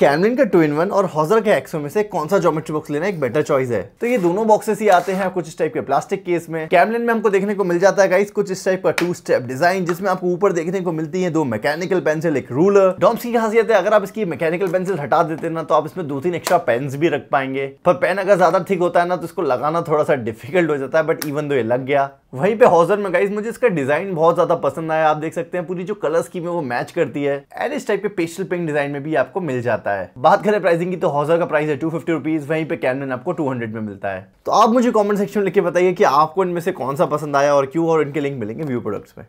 कैमलिन का to in one और हॉजर के एक्सो में से कौन सा ज्योमेट्री बॉक्स लेना एक बेटर चॉइस है तो ये दोनों बॉक्सेस ही आते हैं कुछ इस टाइप के प्लास्टिक केस में कैमलिन में हमको देखने को मिल जाता है गाइस कुछ इस टाइप का टू स्टेप डिजाइन जिसमें आपको ऊपर देखने को मिलती है दो मैकेनिकल पेंसिल एक रूलर डॉम्स की खासियत है अगर आप इसकी मैकेनिकल पेंसिल हटा देते ना तो आप इसमें दो तीन एक्स्ट्रा पेन भी रख पाएंगे पर पेन अगर ज्यादा ठीक होता है ना तो इसको लगाना थोड़ा सा डिफिकल्ट हो जाता है बट इवन दो ये लग गया वहीं पे हॉजर में गाइज मुझे इसका डिजाइन बहुत ज्यादा पसंद आया आप देख सकते हैं पूरी जो कलर स्कीम है वो मैच करती है एंड इस टाइप के पेस्टल पिंक डिजाइन में भी आपको मिल जाता है बात करें प्राइसिंग की तो हॉजर का प्राइस है टू फिफ्टी रुपीज वहीं पे कैनन आपको टू हंड्रेड में मिलता है तो आप मुझे कॉमेंट सेक्शन में लिख के बताइए कि आपको इनमें से कौन सा पसंद आया और क्यों और इनके लिंक मिलेंगे व्यू प्रोडक्ट्स में